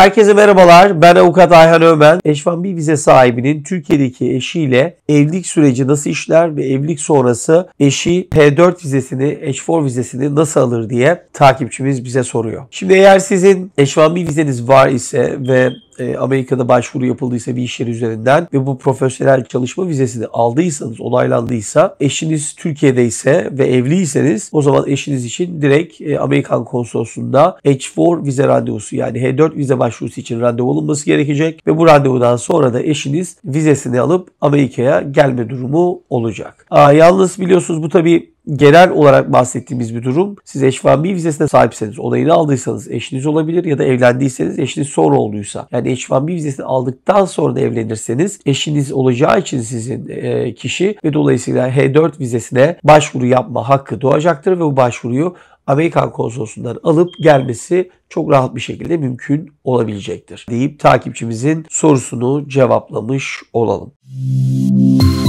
Herkese merhabalar. Ben avukat Ayhan Ömen. h 1 vize sahibinin Türkiye'deki eşiyle evlilik süreci nasıl işler ve evlilik sonrası eşi P4 vizesini, H4 vizesini nasıl alır diye takipçimiz bize soruyor. Şimdi eğer sizin h 1 vizeniz var ise ve e, Amerika'da başvuru yapıldıysa bir iş yeri üzerinden ve bu profesyonel çalışma vizesini aldıysanız, onaylandıysa, eşiniz Türkiye'de ise ve evliyseniz o zaman eşiniz için direkt e, Amerikan konsolosunda H4 vize randevusu yani H4 vize başvurusu için randevu alınması gerekecek ve bu randevudan sonra da eşiniz vizesini alıp Amerika'ya gelme durumu olacak. Aa, yalnız biliyorsunuz bu tabii genel olarak bahsettiğimiz bir durum. Siz H1B vizesine sahipseniz, onayını aldıysanız eşiniz olabilir ya da evlendiyseniz eşiniz sonra olduysa. Yani H1B vizesini aldıktan sonra da evlenirseniz eşiniz olacağı için sizin e, kişi ve dolayısıyla H4 vizesine başvuru yapma hakkı doğacaktır ve bu başvuruyu Amerikan konsolosundan alıp gelmesi çok rahat bir şekilde mümkün olabilecektir. Deyip takipçimizin sorusunu cevaplamış olalım. Müzik